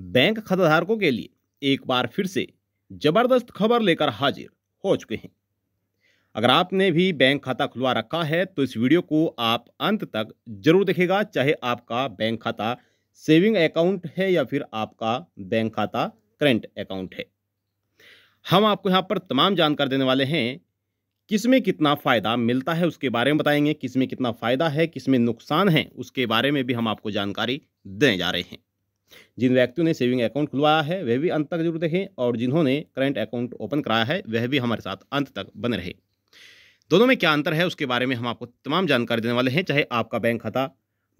bank खाताधारकों के लिए एक बार फिर से जबरदस्त खबर लेकर हाजिर हो चुके हैं अगर आपने भी बैंक खाता खुलवा रखा है तो इस वीडियो को आप अंत तक जरूर देखेगा चाहे आपका बैंक खाता सेविंग अकाउंट है या फिर आपका बैंक खाता करंट अकाउंट है हम आपको यहाँ पर तमाम जानकारी देने वाले हैं किसमें कितना फ़ायदा मिलता है उसके बारे में बताएंगे किसमें कितना फ़ायदा है किसमें नुकसान है उसके बारे में भी हम आपको जानकारी देने जा रहे हैं जिन व्यक्तियों ने सेविंग अकाउंट खुलवाया है वह भी अंत तक जरूर देखें और जिन्होंने करंट अकाउंट ओपन कराया है वह भी हमारे साथ अंत तक बने रहे दोनों में क्या अंतर है उसके बारे में हम आपको तमाम जानकारी देने वाले हैं चाहे आपका बैंक खाता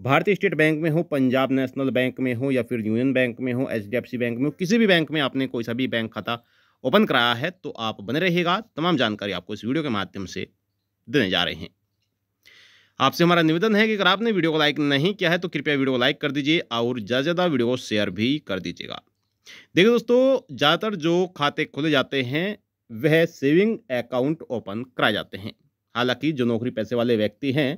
भारतीय स्टेट बैंक में हो पंजाब नेशनल बैंक में हो या फिर यूनियन बैंक में हो एच बैंक में हो किसी भी बैंक में आपने कोई सा भी बैंक खाता ओपन कराया है तो आप बने रहिएगा तमाम जानकारी आपको इस वीडियो के माध्यम से देने जा रहे हैं आपसे हमारा निवेदन है कि अगर आपने वीडियो को लाइक नहीं किया है तो कृपया वीडियो को लाइक कर दीजिए और ज़्यादा ज़्यादा वीडियो को शेयर भी कर दीजिएगा देखिए दोस्तों ज़्यादातर जो खाते खोले जाते हैं वह सेविंग अकाउंट ओपन कराए जाते हैं हालांकि जो नौकरी पैसे वाले व्यक्ति हैं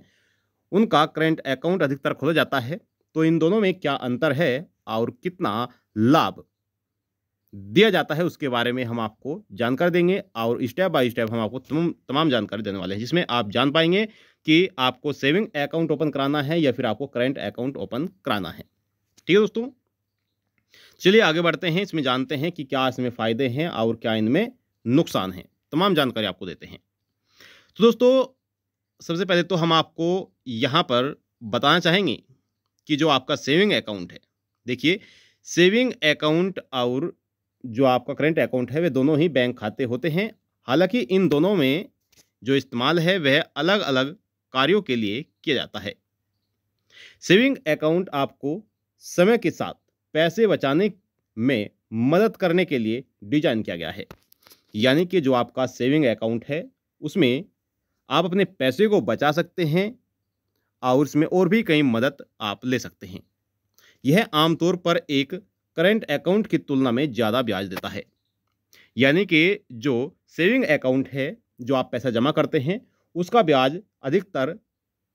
उनका करेंट अकाउंट अधिकतर खोला जाता है तो इन दोनों में क्या अंतर है और कितना लाभ दिया जाता है उसके बारे में हम आपको जानकारी देंगे और स्टेप बाय स्टेप हम आपको तमाम तमाम जानकारी देने वाले हैं जिसमें आप जान पाएंगे कि आपको सेविंग अकाउंट ओपन कराना है या फिर आपको करंट अकाउंट ओपन कराना है ठीक है दोस्तों चलिए आगे बढ़ते हैं इसमें जानते हैं कि क्या इसमें फ़ायदे हैं और क्या इनमें नुकसान है तमाम जानकारी आपको देते हैं तो दोस्तों सबसे पहले तो हम आपको यहां पर बताना चाहेंगे कि जो आपका सेविंग अकाउंट है देखिए सेविंग अकाउंट और जो आपका करेंट अकाउंट है वे दोनों ही बैंक खाते होते हैं हालांकि इन दोनों में जो इस्तेमाल है वह अलग अलग कार्यों के लिए किया जाता है सेविंग अकाउंट आपको समय के साथ पैसे बचाने में मदद करने के लिए डिजाइन किया गया है यानी कि जो आपका सेविंग अकाउंट है उसमें आप अपने पैसे को बचा सकते हैं और उसमें और भी कई मदद आप ले सकते हैं यह आमतौर पर एक करंट अकाउंट की तुलना में ज़्यादा ब्याज देता है यानी कि जो सेविंग अकाउंट है जो आप पैसा जमा करते हैं उसका ब्याज अधिकतर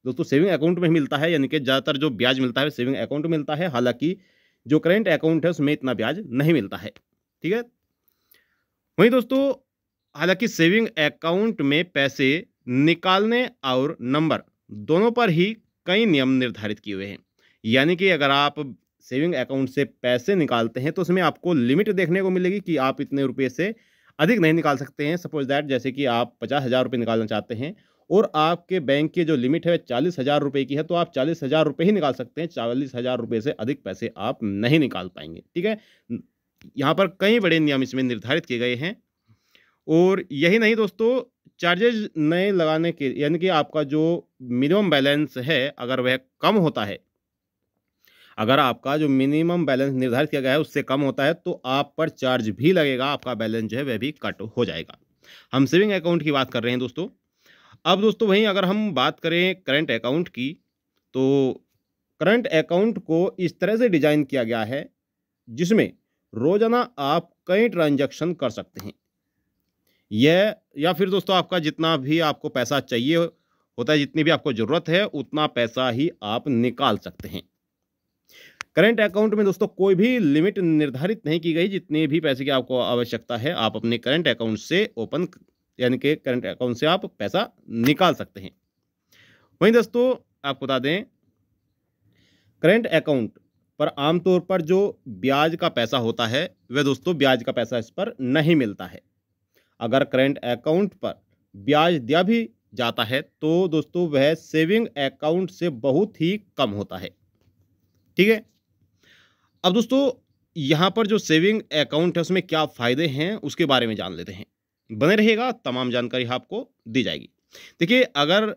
दोस्तों सेविंग अकाउंट में ही मिलता है यानी कि ज़्यादातर जो ब्याज मिलता है सेविंग अकाउंट में मिलता है हालांकि जो करेंट अकाउंट है उसमें इतना ब्याज नहीं मिलता है ठीक है वहीं दोस्तों हालांकि सेविंग अकाउंट में पैसे निकालने और नंबर दोनों पर ही कई नियम निर्धारित किए हुए हैं यानी कि अगर आप सेविंग अकाउंट से पैसे निकालते हैं तो उसमें आपको लिमिट देखने को मिलेगी कि आप इतने रुपये से अधिक नहीं निकाल सकते हैं सपोज दैट जैसे कि आप पचास हज़ार रुपये निकालना चाहते हैं और आपके बैंक की जो लिमिट है चालीस हज़ार रुपये की है तो आप चालीस हज़ार रुपये ही निकाल सकते हैं चालीस हज़ार रुपये से अधिक पैसे आप नहीं निकाल पाएंगे ठीक है यहाँ पर कई बड़े नियम इसमें निर्धारित किए गए हैं और यही नहीं दोस्तों चार्जेज नए लगाने के यानी कि आपका जो मिनिमम बैलेंस है अगर वह कम होता है अगर आपका जो मिनिमम बैलेंस निर्धारित किया गया है उससे कम होता है तो आप पर चार्ज भी लगेगा आपका बैलेंस जो है वह भी कट हो जाएगा हम सेविंग अकाउंट की बात कर रहे हैं दोस्तों अब दोस्तों वहीं अगर हम बात करें करंट अकाउंट की तो करंट अकाउंट को इस तरह से डिज़ाइन किया गया है जिसमें रोज़ाना आप कई ट्रांजैक्शन कर सकते हैं यह या फिर दोस्तों आपका जितना भी आपको पैसा चाहिए होता है जितनी भी आपको ज़रूरत है उतना पैसा ही आप निकाल सकते हैं करंट अकाउंट में दोस्तों कोई भी लिमिट निर्धारित नहीं की गई जितने भी पैसे की आपको आवश्यकता है आप अपने करंट अकाउंट से ओपन यानी कि करंट अकाउंट से आप पैसा निकाल सकते हैं वहीं दोस्तों आपको बता दें करंट अकाउंट पर आमतौर पर जो ब्याज का पैसा होता है वह दोस्तों ब्याज का पैसा इस पर नहीं मिलता है अगर करंट अकाउंट पर ब्याज दिया भी जाता है तो दोस्तों वह सेविंग अकाउंट से बहुत ही कम होता है ठीक है अब दोस्तों यहाँ पर जो सेविंग अकाउंट है उसमें क्या फ़ायदे हैं उसके बारे में जान लेते हैं बने रहेगा तमाम जानकारी आपको दी जाएगी देखिए अगर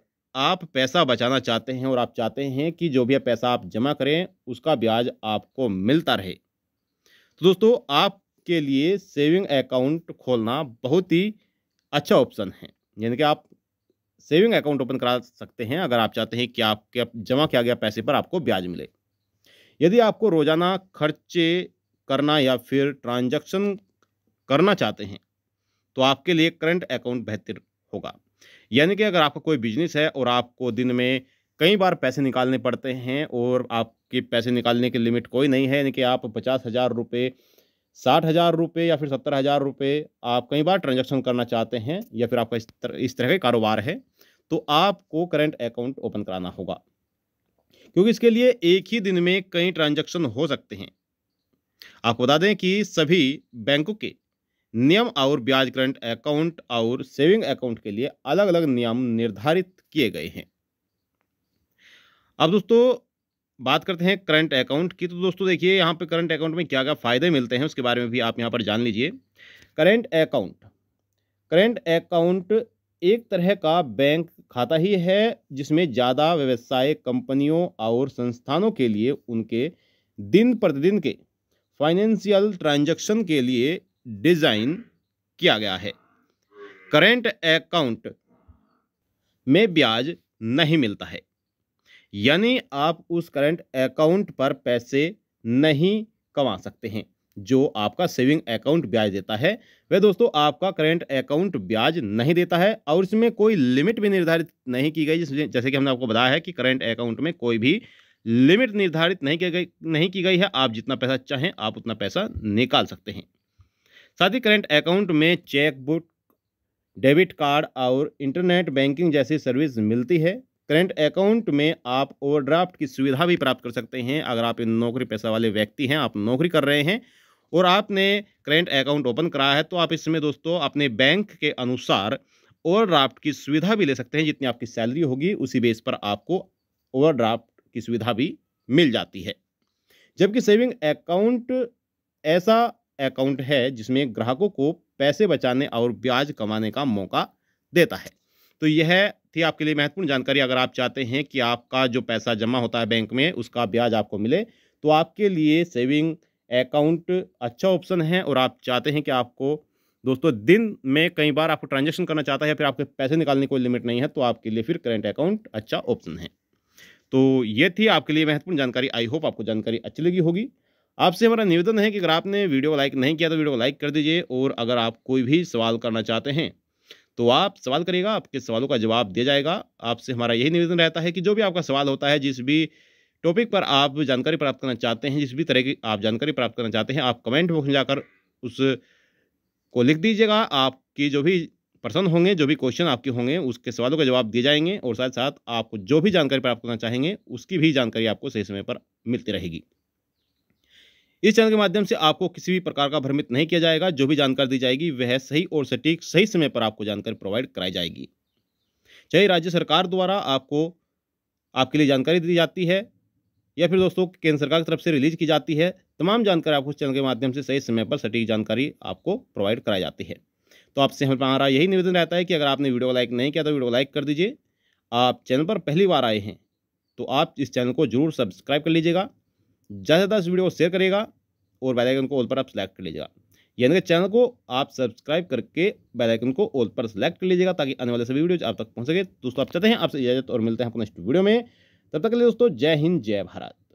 आप पैसा बचाना चाहते हैं और आप चाहते हैं कि जो भी पैसा आप जमा करें उसका ब्याज आपको मिलता रहे तो दोस्तों आपके लिए सेविंग अकाउंट खोलना बहुत ही अच्छा ऑप्शन है यानी कि आप सेविंग अकाउंट ओपन करा सकते हैं अगर आप चाहते हैं कि आपके जमा किया गया पैसे पर आपको ब्याज मिले यदि आपको रोज़ाना खर्चे करना या फिर ट्रांजैक्शन करना चाहते हैं तो आपके लिए करंट अकाउंट बेहतर होगा यानी कि अगर आपका कोई बिजनेस है और आपको दिन में कई बार पैसे निकालने पड़ते हैं और आपके पैसे निकालने की लिमिट कोई नहीं है यानी कि आप पचास हज़ार रुपये साठ हज़ार रुपये या फिर सत्तर हज़ार रुपये आप कई बार ट्रांजेक्शन करना चाहते हैं या फिर आपका इस तरह इस तरह का कारोबार है तो आपको करंट अकाउंट ओपन कराना होगा क्योंकि इसके लिए एक ही दिन में कई ट्रांजैक्शन हो सकते हैं आपको बता दें कि सभी बैंकों के नियम और ब्याज करंट अकाउंट और सेविंग अकाउंट के लिए अलग अलग नियम निर्धारित किए गए हैं अब दोस्तों बात करते हैं करंट अकाउंट की तो दोस्तों देखिए यहाँ पे करंट अकाउंट में क्या क्या फ़ायदे मिलते हैं उसके बारे में भी आप यहाँ पर जान लीजिए करंट अकाउंट करंट अकाउंट एक तरह का बैंक खाता ही है जिसमें ज़्यादा व्यवसाय कंपनियों और संस्थानों के लिए उनके दिन प्रतिदिन के फाइनेंशियल ट्रांजैक्शन के लिए डिज़ाइन किया गया है करेंट अकाउंट में ब्याज नहीं मिलता है यानी आप उस करंट अकाउंट पर पैसे नहीं कमा सकते हैं जो आपका सेविंग अकाउंट ब्याज देता है वह दोस्तों आपका करेंट अकाउंट ब्याज नहीं देता है और इसमें कोई लिमिट भी निर्धारित नहीं की गई जैसे कि हमने आपको बताया है कि करेंट अकाउंट में कोई भी लिमिट निर्धारित नहीं की गई नहीं की गई है आप जितना पैसा चाहें आप उतना पैसा निकाल सकते हैं साथ ही करेंट अकाउंट में चेकबुक डेबिट कार्ड और इंटरनेट बैंकिंग जैसी सर्विस मिलती है करेंट अकाउंट में आप ओवरड्राफ्ट की सुविधा भी प्राप्त कर सकते हैं अगर आप नौकरी पैसा वाले व्यक्ति हैं आप नौकरी कर रहे हैं और आपने करेंट अकाउंट ओपन कराया है तो आप इसमें दोस्तों अपने बैंक के अनुसार ओवरड्राफ्ट की सुविधा भी ले सकते हैं जितनी आपकी सैलरी होगी उसी बेस पर आपको ओवरड्राफ्ट की सुविधा भी मिल जाती है जबकि सेविंग अकाउंट ऐसा अकाउंट है जिसमें ग्राहकों को पैसे बचाने और ब्याज कमाने का मौका देता है तो यह थी आपके लिए महत्वपूर्ण जानकारी अगर आप चाहते हैं कि आपका जो पैसा जमा होता है बैंक में उसका ब्याज आपको मिले तो आपके लिए सेविंग अकाउंट अच्छा ऑप्शन है और आप चाहते हैं कि आपको दोस्तों दिन में कई बार आपको ट्रांजेक्शन करना चाहता है या फिर आपके पैसे निकालने की कोई लिमिट नहीं है तो आपके लिए फिर करेंट अकाउंट अच्छा ऑप्शन है तो ये थी आपके लिए महत्वपूर्ण जानकारी आई होप आपको जानकारी अच्छी लगी होगी आपसे हमारा निवेदन है कि अगर आपने वीडियो को लाइक नहीं किया तो वीडियो को लाइक कर दीजिए और अगर आप कोई भी सवाल करना चाहते हैं तो आप सवाल करिएगा आपके सवालों का जवाब दिया जाएगा आपसे हमारा यही निवेदन रहता है कि जो भी आपका सवाल होता है जिस भी टॉपिक पर आप जानकारी प्राप्त करना चाहते हैं जिस भी तरह की आप जानकारी प्राप्त करना चाहते हैं आप कमेंट बॉक्स में जाकर उस को लिख दीजिएगा आपकी जो भी पर्सन होंगे जो भी क्वेश्चन आपके होंगे उसके सवालों के जवाब दिए जाएंगे और साथ साथ आपको जो भी जानकारी प्राप्त करना चाहेंगे उसकी भी जानकारी आपको सही समय पर मिलती रहेगी इस चैनल के माध्यम से आपको किसी भी प्रकार का भ्रमित नहीं किया जाएगा जो भी जानकारी दी जाएगी वह सही और सटीक सही समय पर आपको जानकारी प्रोवाइड कराई जाएगी चाहे राज्य सरकार द्वारा आपको आपके लिए जानकारी दी जाती है या फिर दोस्तों केंद्र सरकार की तरफ से रिलीज की जाती है तमाम जानकारी आपको चैनल के माध्यम से सही समय पर सटीक जानकारी आपको प्रोवाइड कराई जाती है तो आपसे हमारा यही निवेदन रहता है कि अगर आपने वीडियो को लाइक नहीं किया तो वीडियो को लाइक कर दीजिए आप चैनल पर पहली बार आए हैं तो आप इस चैनल को जरूर सब्सक्राइब कर लीजिएगा ज़्यादा से ज़्यादा इस वीडियो को शेयर करेगा और बेलाइकन को ऑल पर आप सेलेक्ट कर लीजिएगा यानी कि चैनल को आप सब्सक्राइब करके बेलाइकन को ऑल पर सेलेक्ट कर लीजिएगा ताकि आने वाले सभी वीडियो आप तक पहुँच सके दोस्तों आप चाहते हैं आपसे इजाजत और मिलते हैं अपने वीडियो में तब तक के लिए दोस्तों जय हिंद जय भारत